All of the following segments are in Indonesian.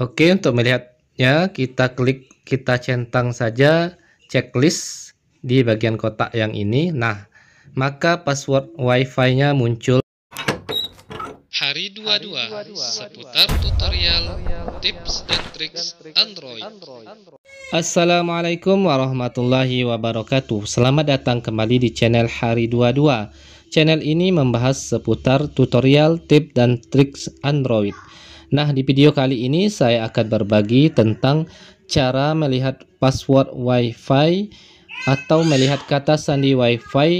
Oke, untuk melihatnya kita klik kita centang saja checklist di bagian kotak yang ini. Nah, maka password Wi-Fi-nya muncul. Hari 22 seputar tutorial tips dan triks Android. Assalamualaikum warahmatullahi wabarakatuh. Selamat datang kembali di channel Hari 22. Channel ini membahas seputar tutorial, tips dan triks Android. Nah, di video kali ini saya akan berbagi tentang cara melihat password WiFi atau melihat kata sandi WiFi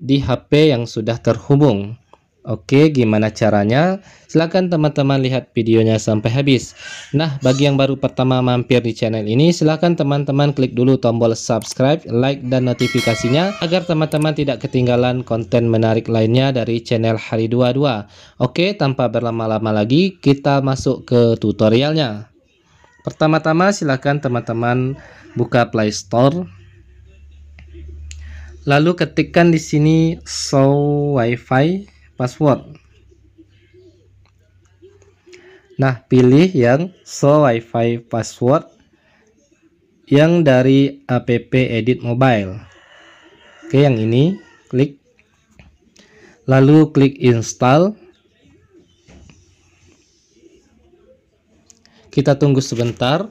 di HP yang sudah terhubung. Oke, gimana caranya? Silahkan teman-teman lihat videonya sampai habis. Nah, bagi yang baru pertama mampir di channel ini, silahkan teman-teman klik dulu tombol subscribe, like, dan notifikasinya agar teman-teman tidak ketinggalan konten menarik lainnya dari channel Hari 22. Oke, tanpa berlama-lama lagi, kita masuk ke tutorialnya. Pertama-tama silahkan teman-teman buka Play Store. Lalu ketikkan di sini show wifi password nah pilih yang show wifi password yang dari app edit mobile oke yang ini klik lalu klik install kita tunggu sebentar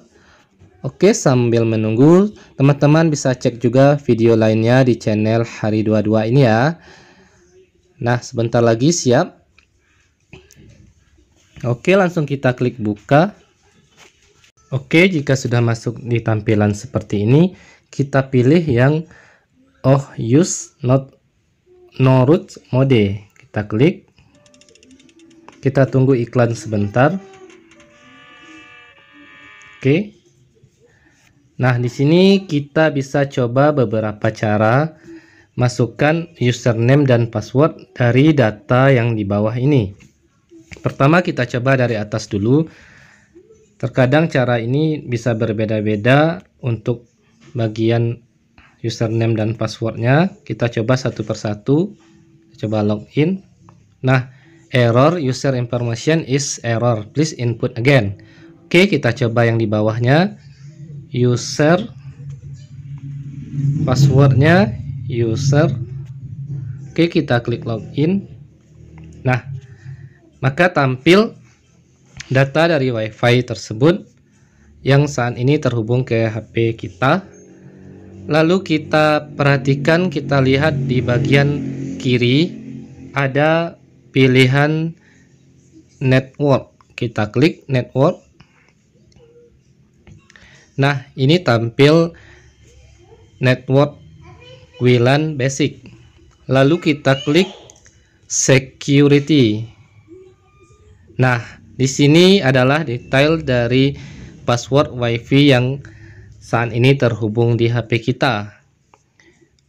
Oke, sambil menunggu, teman-teman bisa cek juga video lainnya di channel Hari 22 ini ya. Nah, sebentar lagi siap. Oke, langsung kita klik buka. Oke, jika sudah masuk di tampilan seperti ini, kita pilih yang oh use not no root mode. Kita klik. Kita tunggu iklan sebentar. Oke. Nah, di sini kita bisa coba beberapa cara masukkan username dan password dari data yang di bawah ini. Pertama kita coba dari atas dulu. Terkadang cara ini bisa berbeda-beda untuk bagian username dan passwordnya. Kita coba satu persatu. Coba login. Nah, error user information is error. Please input again. Oke, kita coba yang di bawahnya. User passwordnya user oke kita klik login nah maka tampil data dari wifi tersebut yang saat ini terhubung ke HP kita lalu kita perhatikan kita lihat di bagian kiri ada pilihan network kita klik network nah ini tampil network WLAN Basic. Lalu kita klik Security. Nah, di sini adalah detail dari password WiFi yang saat ini terhubung di HP kita.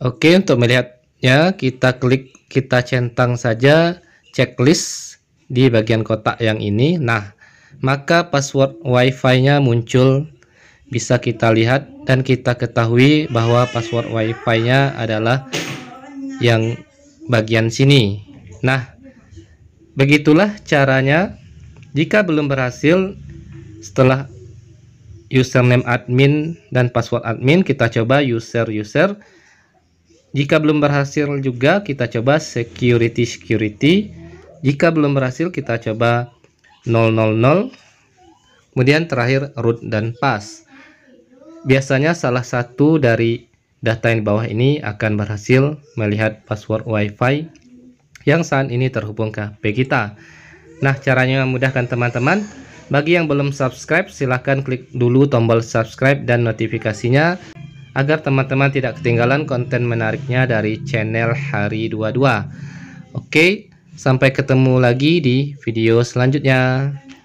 Oke, untuk melihatnya kita klik kita centang saja checklist di bagian kotak yang ini. Nah, maka password WiFi-nya muncul. Bisa kita lihat dan kita ketahui bahwa password wifi-nya adalah yang bagian sini nah begitulah caranya jika belum berhasil setelah username admin dan password admin kita coba user-user jika belum berhasil juga kita coba security security jika belum berhasil kita coba 000 kemudian terakhir root dan pass Biasanya salah satu dari data yang di bawah ini akan berhasil melihat password WiFi yang saat ini terhubung ke HP kita. Nah, caranya mudah kan teman-teman. Bagi yang belum subscribe, silahkan klik dulu tombol subscribe dan notifikasinya agar teman-teman tidak ketinggalan konten menariknya dari channel Hari 22. Oke, sampai ketemu lagi di video selanjutnya.